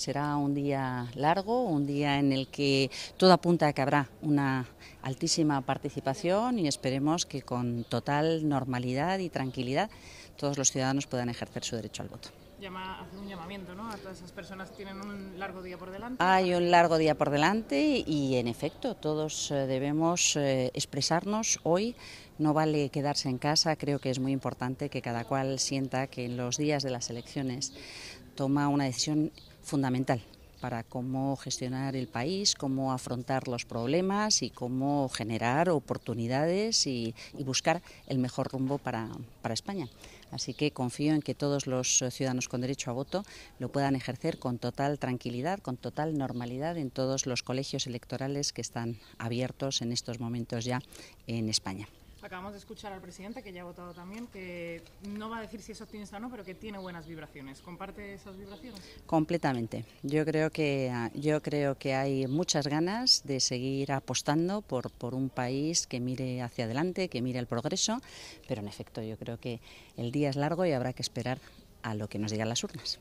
Será un día largo, un día en el que todo apunta a que habrá una altísima participación y esperemos que con total normalidad y tranquilidad todos los ciudadanos puedan ejercer su derecho al voto un llamamiento a todas esas personas tienen un largo día por delante. Hay un largo día por delante y en efecto todos eh, debemos eh, expresarnos hoy. No vale quedarse en casa, creo que es muy importante que cada cual sienta que en los días de las elecciones toma una decisión fundamental para cómo gestionar el país, cómo afrontar los problemas y cómo generar oportunidades y, buscar el mejor rumbo para, España. Así que confío en que todos los ciudadanos con derecho a voto lo puedan ejercer con total tranquilidad, con total normalidad en todos los colegios electorales que están abiertos en estos momentos ya en España. Acabamos de escuchar al presidente, que ya ha votado también, que no va a decir si es optimista o no, pero que tiene buenas vibraciones. ¿Comparte esas vibraciones? Completamente. Yo creo que, ah, yo creo que hay muchas ganas de seguir apostando por, por un país que mire hacia adelante, que mire el progreso, pero en efecto yo creo que el día es largo y habrá que esperar a lo que nos digan las urnas.